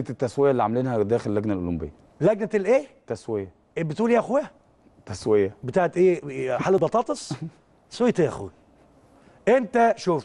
لجنه التسويه اللي عاملينها داخل اللجنه الاولمبيه لجنه الايه تسويه إيه، بتقول إيه يا اخويا تسويه بتاعت ايه, إيه، حل بطاطس تسويه ايه يا اخويا انت شوف